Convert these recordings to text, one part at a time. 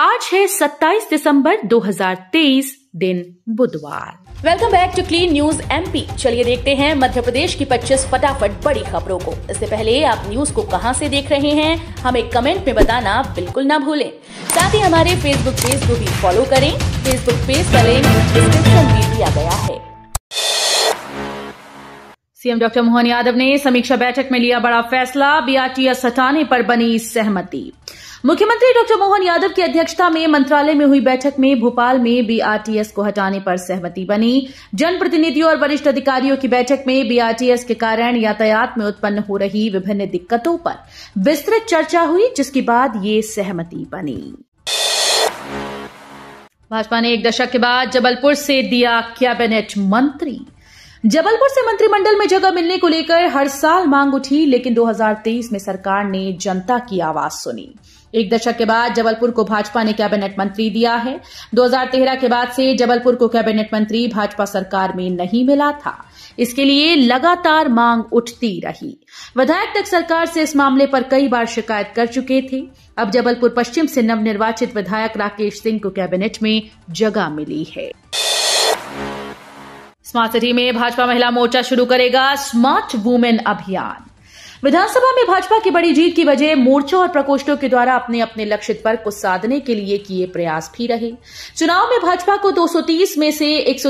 आज है 27 दिसंबर 2023 दिन बुधवार welcome back to clean news MP चलिए देखते हैं मध्य प्रदेश की 25 फटाफट बड़ी खबरों को इससे पहले आप न्यूज को कहां से देख रहे हैं हमें कमेंट में बताना बिल्कुल ना भूलें साथ ही हमारे फेसबुक पेज को भी फॉलो करें फेसबुक पेज का लिंक डिस्क्रिप्शन में दिया गया है सीएम डॉक्टर मोहन यादव ने समीक्षा बैठक में लिया बड़ा फैसला बीआरटीएस हटाने पर बनी सहमति मुख्यमंत्री डॉक्टर मोहन यादव की अध्यक्षता में मंत्रालय में हुई बैठक में भोपाल में बीआरटीएस को हटाने पर सहमति बनी जनप्रतिनिधियों और वरिष्ठ अधिकारियों की बैठक में बीआरटीएस के कारण यातायात में उत्पन्न हो रही विभिन्न दिक्कतों पर विस्तृत चर्चा हुई जिसके बाद ये सहमति बनी भाजपा ने एक दशक के बाद जबलपुर से दिया कैबिनेट मंत्री जबलपुर से मंत्रिमंडल में जगह मिलने को लेकर हर साल मांग उठी लेकिन 2023 में सरकार ने जनता की आवाज सुनी एक दशक के बाद जबलपुर को भाजपा ने कैबिनेट मंत्री दिया है 2013 के बाद से जबलपुर को कैबिनेट मंत्री भाजपा सरकार में नहीं मिला था इसके लिए लगातार मांग उठती रही विधायक तक सरकार से इस मामले पर कई बार शिकायत कर चुके थे अब जबलपुर पश्चिम से नवनिर्वाचित विधायक राकेश सिंह को कैबिनेट में जगह मिली है स्मार्ट सिटी में भाजपा महिला मोर्चा शुरू करेगा स्मार्ट वुमेन अभियान विधानसभा में भाजपा की बड़ी जीत की वजह मोर्चों और प्रकोष्ठों के द्वारा अपने अपने लक्षित वर्ग को साधने के लिए किए प्रयास भी रहे चुनाव में भाजपा को 230 में से एक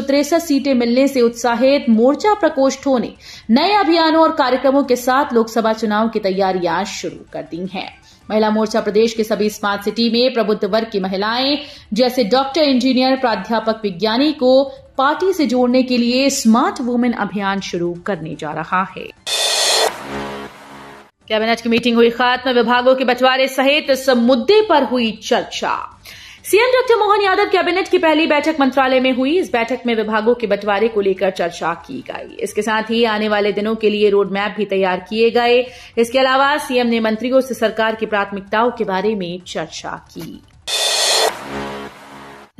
सीटें मिलने से उत्साहित मोर्चा प्रकोष्ठों ने नए अभियानों और कार्यक्रमों के साथ लोकसभा चुनाव की तैयारियां शुरू कर दी हैं महिला मोर्चा प्रदेश के सभी स्मार्ट सिटी में प्रबुद्ध वर्ग की महिलाएं जैसे डॉक्टर इंजीनियर प्राध्यापक विज्ञानी को पार्टी से जोड़ने के लिए स्मार्ट वुमेन अभियान शुरू करने जा रहा है कैबिनेट की मीटिंग हुई खत्म विभागों के बंटवारे सहित इस मुद्दे पर हुई चर्चा CM doctor Mohan Yadav cabinet की पहली बैठक मंत्रालय में हुई इस बैठक में विभागों के बंटवारे को लेकर चर्चा की गई इसके साथ ही आने वाले दिनों के लिए रोड मैप भी तैयार किए गए इसके अलावा सीएम ने मंत्रियों से सरकार की प्राथमिकताओं के बारे में चर्चा की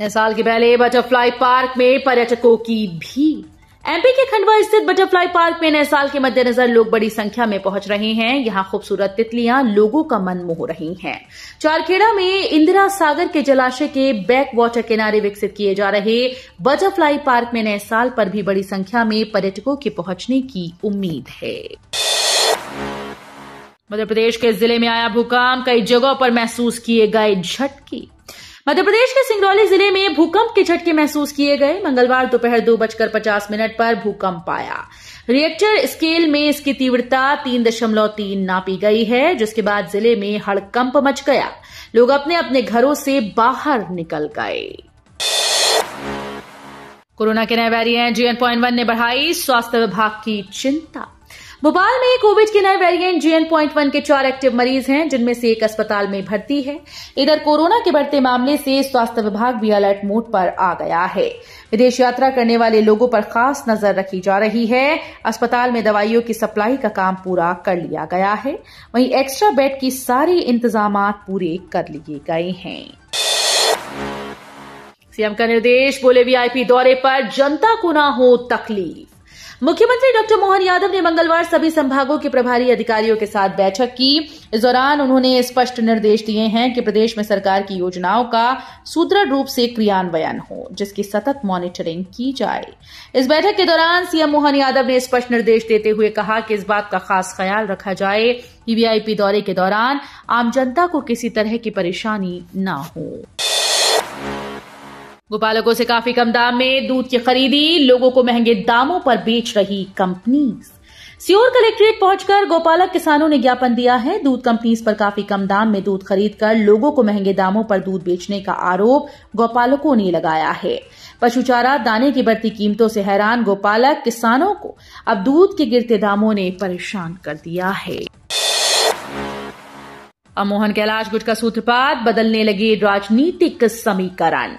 साल के पहले बटरफ्लाई पार्क में पर्यटकों की भीड़ एमपी के खंडवा स्थित बटरफ्लाई पार्क में नए साल के मद्देनजर लोग बड़ी संख्या में पहुंच रहे हैं यहां खूबसूरत तितलियां लोगों का मन मोह रही हैं चारखेड़ा में इंदिरा सागर के जलाशय के बैक वाटर किनारे विकसित किए जा रहे बटरफ्लाई पार्क में नए साल पर भी बड़ी संख्या में पर्यटकों के पहुंचने की उम्मीद है मध्य प्रदेश के जिले में आया भूकंप कई जगहों पर महसूस किए गए झटके मध्यप्रदेश के सिंगरौली जिले में भूकंप के झटके महसूस किए गए मंगलवार दोपहर दो बजकर पचास मिनट पर भूकंप आया रिएक्टर स्केल में इसकी तीव्रता तीन दशमलव तीन नापी गई है जिसके बाद जिले में हड़कंप मच गया लोग अपने अपने घरों से बाहर निकल गए कोरोना के नए वेरिएंट जीएन पॉइंट वन ने बढ़ाई स्वास्थ्य विभाग की चिंता भोपाल में कोविड के नए वेरिएंट जीएन पॉइंट वन के चार एक्टिव मरीज हैं जिनमें से एक अस्पताल में भर्ती है इधर कोरोना के बढ़ते मामले से स्वास्थ्य विभाग भी अलर्ट मोड पर आ गया है विदेश यात्रा करने वाले लोगों पर खास नजर रखी जा रही है अस्पताल में दवाइयों की सप्लाई का काम पूरा कर लिया गया है वहीं एक्स्ट्रा बेड की सारी इंतजाम पूरे कर लिए गए हैं सीएम का निर्देश बोले वीआईपी दौरे पर जनता को ना हो तकलीफ मुख्यमंत्री डॉक्टर मोहन यादव ने मंगलवार सभी संभागों के प्रभारी अधिकारियों के साथ बैठक की इस दौरान उन्होंने स्पष्ट निर्देश दिए हैं कि प्रदेश में सरकार की योजनाओं का सुदृढ़ रूप से क्रियान्वयन हो जिसकी सतत मॉनिटरिंग की जाए इस बैठक के दौरान सीएम मोहन यादव ने स्पष्ट निर्देश देते हुए कहा कि इस बात का खास ख्याल रखा जाए कि वीआईपी दौरे के दौरान आम जनता को किसी तरह की परेशानी न हो गोपालकों से काफी कम दाम में दूध की खरीदी लोगों को महंगे दामों पर बेच रही कंपनी सियोर कलेक्ट्रेट पहुंचकर गोपालक किसानों ने ज्ञापन दिया है दूध कंपनीज पर काफी कम दाम में दूध खरीदकर लोगों को महंगे दामों पर दूध बेचने का आरोप गोपालकों ने लगाया है पशु चारा दाने की बढ़ती कीमतों से हैरान गोपालक किसानों को अब दूध के गिरते दामों ने परेशान कर दिया है अमोहन कैलाश गुट का सूत्रपात बदलने लगे राजनीतिक समीकरण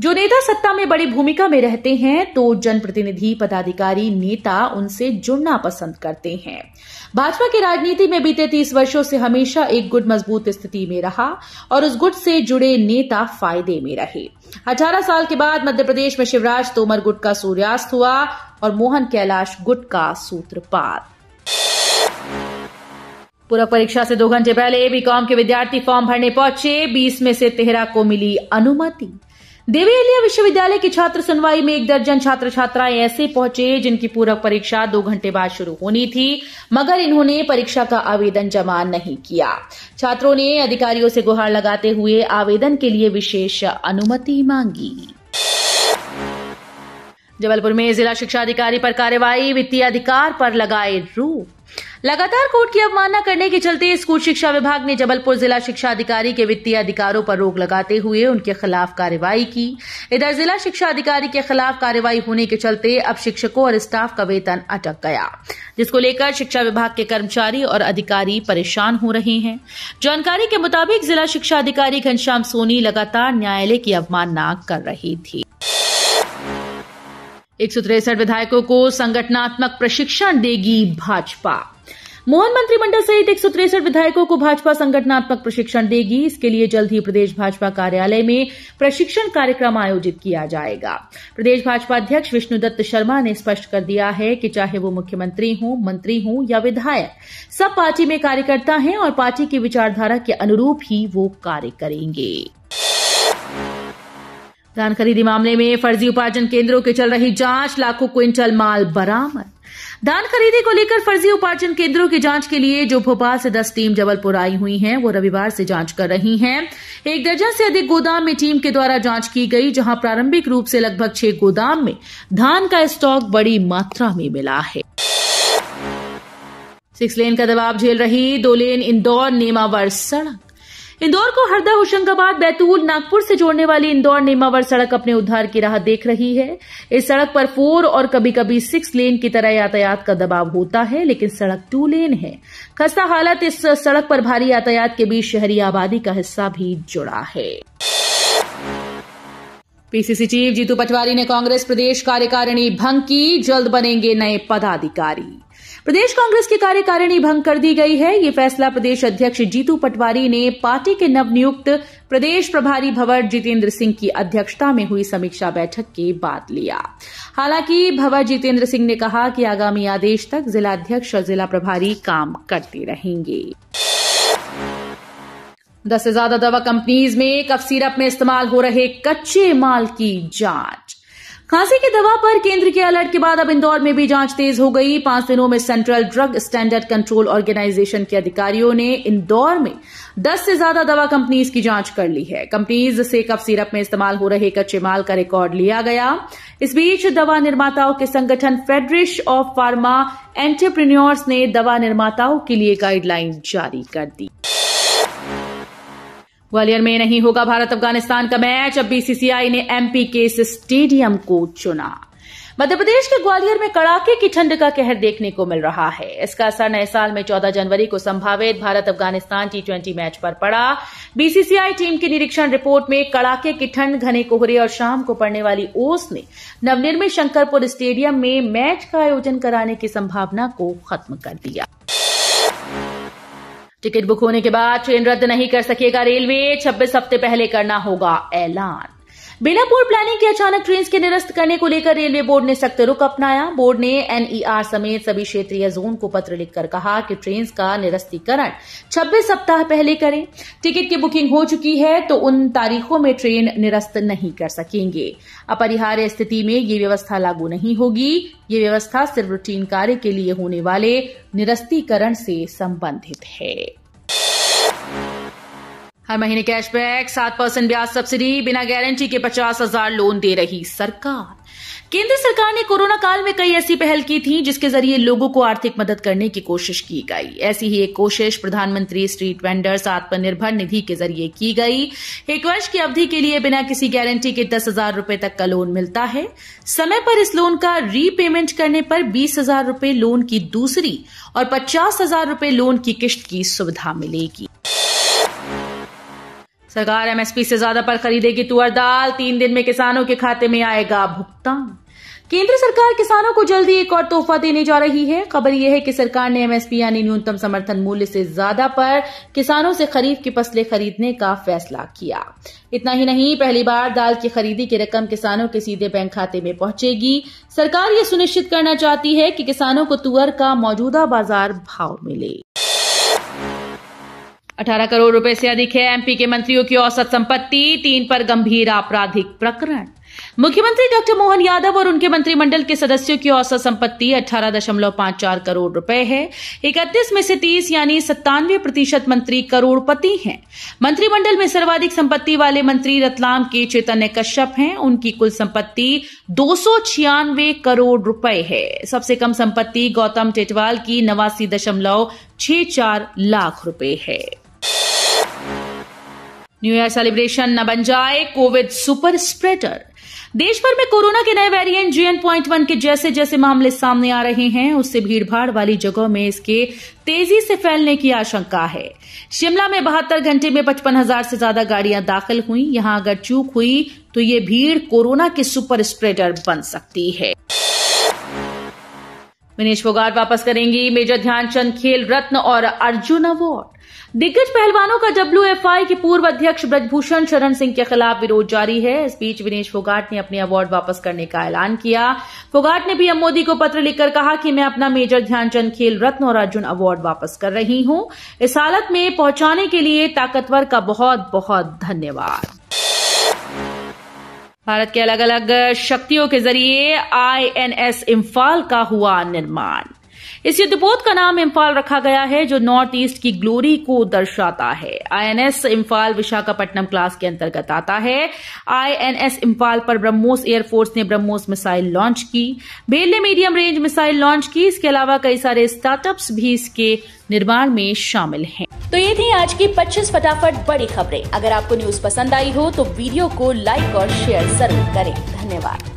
जो नेता सत्ता में बड़ी भूमिका में रहते हैं तो जनप्रतिनिधि पदाधिकारी नेता उनसे जुड़ना पसंद करते हैं भाजपा की राजनीति में बीते तीस वर्षों से हमेशा एक गुट मजबूत स्थिति में रहा और उस गुट से जुड़े नेता फायदे में रहे अठारह साल के बाद मध्य प्रदेश में शिवराज तोमर गुट का सूर्यास्त हुआ और मोहन कैलाश गुट का सूत्रपात पूरक परीक्षा से दो घंटे पहले बीकॉम के विद्यार्थी फॉर्म भरने पहुंचे बीस में से 13 को मिली अनुमति देवीलिया विश्वविद्यालय की छात्र सुनवाई में एक दर्जन छात्र छात्राएं ऐसे पहुंचे जिनकी पूरक परीक्षा दो घंटे बाद शुरू होनी थी मगर इन्होंने परीक्षा का आवेदन जमा नहीं किया छात्रों ने अधिकारियों से गुहार लगाते हुए आवेदन के लिए विशेष अनुमति मांगी जबलपुर में जिला शिक्षा अधिकारी पर कार्रवाई वित्तीय अधिकार पर लगाए रूप लगातार कोर्ट की अवमानना करने के चलते स्कूल शिक्षा विभाग ने जबलपुर जिला शिक्षा अधिकारी के वित्तीय अधिकारों पर रोक लगाते हुए उनके खिलाफ कार्रवाई की इधर जिला शिक्षा अधिकारी के खिलाफ कार्रवाई होने के चलते अब शिक्षकों और स्टाफ का वेतन अटक गया जिसको लेकर शिक्षा विभाग के कर्मचारी और अधिकारी परेशान हो रहे हैं जानकारी के मुताबिक जिला शिक्षा अधिकारी घनश्याम सोनी लगातार न्यायालय की अवमानना कर रही थी एक विधायकों को संगठनात्मक प्रशिक्षण देगी भाजपा मोहन मंत्रिमंडल सहित एक विधायकों को भाजपा संगठनात्मक प्रशिक्षण देगी इसके लिए जल्द ही प्रदेश भाजपा कार्यालय में प्रशिक्षण कार्यक्रम आयोजित किया जाएगा प्रदेश भाजपा अध्यक्ष विष्णुदत्त शर्मा ने स्पष्ट कर दिया है कि चाहे वो मुख्यमंत्री हों मंत्री हों या विधायक सब पार्टी में कार्यकर्ता हैं और पार्टी की विचारधारा के अनुरूप ही वो कार्य करेंगे धान खरीदी मामले में फर्जी उपार्जन केंद्रों की चल रही जांच लाखों क्विंटल माल बरामद धान खरीदी को लेकर फर्जी उपार्जन केंद्रों की जांच के लिए जो भोपाल से दस टीम जबलपुर आई हुई हैं वो रविवार से जांच कर रही हैं एक दर्जन से अधिक गोदाम में टीम के द्वारा जांच की गई जहां प्रारंभिक रूप से लगभग छह गोदाम में धान का स्टॉक बड़ी मात्रा में मिला है सिक्स लेन का दबाव झेल रही दो लेन इंदौर नेमावर सड़क इंदौर को हरदा होशंगाबाद बैतूल नागपुर से जोड़ने वाली इंदौर नेमावर सड़क अपने उद्धार की राह देख रही है इस सड़क पर फोर और कभी कभी सिक्स लेन की तरह यातायात का दबाव होता है लेकिन सड़क टू लेन है खस्ता हालत इस सड़क पर भारी यातायात के बीच शहरी आबादी का हिस्सा भी जुड़ा है पीसीसी चीफ जीतू पटवारी ने कांग्रेस प्रदेश कार्यकारिणी भंग की जल्द बनेंगे नए पदाधिकारी प्रदेश कांग्रेस की कार्यकारिणी भंग कर दी गई है ये फैसला प्रदेश अध्यक्ष जीतू पटवारी ने पार्टी के नवनियुक्त प्रदेश प्रभारी भवर जितेंद्र सिंह की अध्यक्षता में हुई समीक्षा बैठक के बाद लिया हालांकि भवर जितेंद्र सिंह ने कहा कि आगामी आदेश तक जिला अध्यक्ष और जिला प्रभारी काम करते रहेंगे दस से ज्यादा दवा कंपनीज में कफ सिरप में इस्तेमाल हो रहे कच्चे माल की जांच खांसी की दवा पर केंद्र के अलर्ट के बाद अब इंदौर में भी जांच तेज हो गई पांच दिनों में central drug standard control organisation के अधिकारियों ने इंदौर में 10 से ज्यादा दवा कंपनीज की जांच कर ली है कंपनीज से कफ सिरप में इस्तेमाल हो रहे कच्चे माल का रिकॉर्ड लिया गया इस बीच दवा निर्माताओं के संगठन फेडरेशन ऑफ फार्मा एंटरप्रिन्योर्स ने दवा निर्माताओं के लिए गाइडलाइन जारी कर दी ग्वालियर में नहीं होगा भारत अफगानिस्तान का मैच अब बीसीसीआई ने एमपी के इस स्टेडियम को चुना मध्य प्रदेश के ग्वालियर में कड़ाके की ठंड का कहर देखने को मिल रहा है इसका असर नए साल में 14 जनवरी को संभावित भारत अफगानिस्तान टी मैच पर पड़ा बीसीसीआई टीम की निरीक्षण रिपोर्ट में कड़ाके की ठंड घने कोहरे और शाम को पड़ने वाली ओस ने नवनिर्मित शंकरपुर स्टेडियम में मैच का आयोजन कराने की संभावना को खत्म कर दिया टिकट बुक होने के बाद ट्रेन रद्द नहीं कर सकेगा रेलवे 26 हफ्ते पहले करना होगा ऐलान बिना पोर्ट प्लानिंग के अचानक ट्रेन के निरस्त करने को लेकर रेलवे बोर्ड ने सख्त रुख अपनाया बोर्ड ने एनईआर समेत सभी क्षेत्रीय जोन को पत्र लिखकर कहा कि ट्रेन का निरस्तीकरण 26 सप्ताह पहले करें टिकट की बुकिंग हो चुकी है तो उन तारीखों में ट्रेन निरस्त नहीं कर सकेंगे अपरिहार्य स्थिति में ये व्यवस्था लागू नहीं होगी ये व्यवस्था सिर्फ रूटीन कार्य के लिए होने वाले निरस्तीकरण से संबंधित है हर महीने कैशबैक सात परसेंट ब्याज सब्सिडी बिना गारंटी के पचास हजार लोन दे रही सरकार केंद्र सरकार ने कोरोना काल में कई ऐसी पहल की थी जिसके जरिए लोगों को आर्थिक मदद करने की कोशिश की गई ऐसी ही एक कोशिश प्रधानमंत्री स्ट्रीट वेंडर्स आत्मनिर्भर निधि के जरिए की गई एक वर्ष की अवधि के लिए बिना किसी गारंटी के दस हजार रूपये तक का लोन मिलता है समय पर इस लोन का रीपेमेंट करने पर बीस हजार रूपये लोन की दूसरी और पचास हजार रूपये लोन की किश्त की सुविधा मिलेगी सरकार एमएसपी से ज्यादा पर खरीदेगी तुअर दाल तीन दिन में किसानों के खाते में आएगा भुगतान केंद्र सरकार किसानों को जल्दी एक और तोहफा देने जा रही है खबर यह है कि सरकार ने एमएसपी यानी न्यूनतम समर्थन मूल्य से ज्यादा पर किसानों से खरीफ की फसलें खरीदने का फैसला किया इतना ही नहीं पहली बार दाल की खरीदी की रकम किसानों के सीधे बैंक खाते में पहुंचेगी सरकार ये सुनिश्चित करना चाहती है कि किसानों को तुअर का मौजूदा बाजार भाव मिले 18 करोड़ रुपए से अधिक है एमपी के मंत्रियों की औसत संपत्ति तीन पर गंभीर आपराधिक प्रकरण मुख्यमंत्री डॉक्टर मोहन यादव और उनके मंत्रिमंडल के सदस्यों की औसत संपत्ति 18.54 करोड़ रुपए है इकतीस में से 30 यानी सत्तानवे प्रतिशत मंत्री करोड़पति हैं मंत्रिमंडल में सर्वाधिक संपत्ति वाले मंत्री रतलाम के चैतन्य कश्यप हैं उनकी कुल संपत्ति दो करोड़ रुपए है सबसे कम संपत्ति गौतम टेटवाल की नवासी लाख रुपए है न्यू ईयर सेलिब्रेशन न बन जाए कोविड सुपर स्प्रेडर देश भर में कोरोना के नए वेरिएंट जीएन पॉइंट वन के जैसे जैसे मामले सामने आ रहे हैं उससे भीड़भाड़ वाली जगहों में इसके तेजी से फैलने की आशंका है शिमला में बहत्तर घंटे में पचपन हजार से ज्यादा गाड़ियां दाखिल हुई यहां अगर चूक हुई तो ये भीड़ कोरोना के सुपर स्प्रेडर बन सकती है विनेश फोगाट वापस करेंगी मेजर ध्यानचंद खेल रत्न और अर्जुन अवार्ड दिग्गज पहलवानों का डब्ल्यूएफआई के पूर्व अध्यक्ष ब्रजभूषण शरण सिंह के खिलाफ विरोध जारी है इस बीच विनेश फोगाट ने अपने अवार्ड वापस करने का ऐलान किया फोगाट ने पीएम मोदी को पत्र लिखकर कहा कि मैं अपना मेजर ध्यानचंद खेल रत्न और अर्जुन अवार्ड वापस कर रही हूं इस हालत में पहुंचाने के लिए ताकतवर का बहुत बहुत धन्यवाद भारत के अलग अलग शक्तियों के जरिए आईएनएस इम्फाल का हुआ निर्माण इस युद्धपोत का नाम इम्फाल रखा गया है जो नॉर्थ ईस्ट की ग्लोरी को दर्शाता है आईएनएस इम्फाल विशाखापट्टनम क्लास के अंतर्गत आता है आईएनएस इम्फाल पर ब्रह्मोस एयरफोर्स ने ब्रह्मोस मिसाइल लॉन्च की बेल ने मीडियम रेंज मिसाइल लॉन्च की इसके अलावा कई सारे स्टार्टअप्स भी इसके निर्माण में शामिल हैं। तो ये थी आज की 25 फटाफट बड़ी खबरें अगर आपको न्यूज पसंद आई हो तो वीडियो को लाइक और शेयर जरूर करें धन्यवाद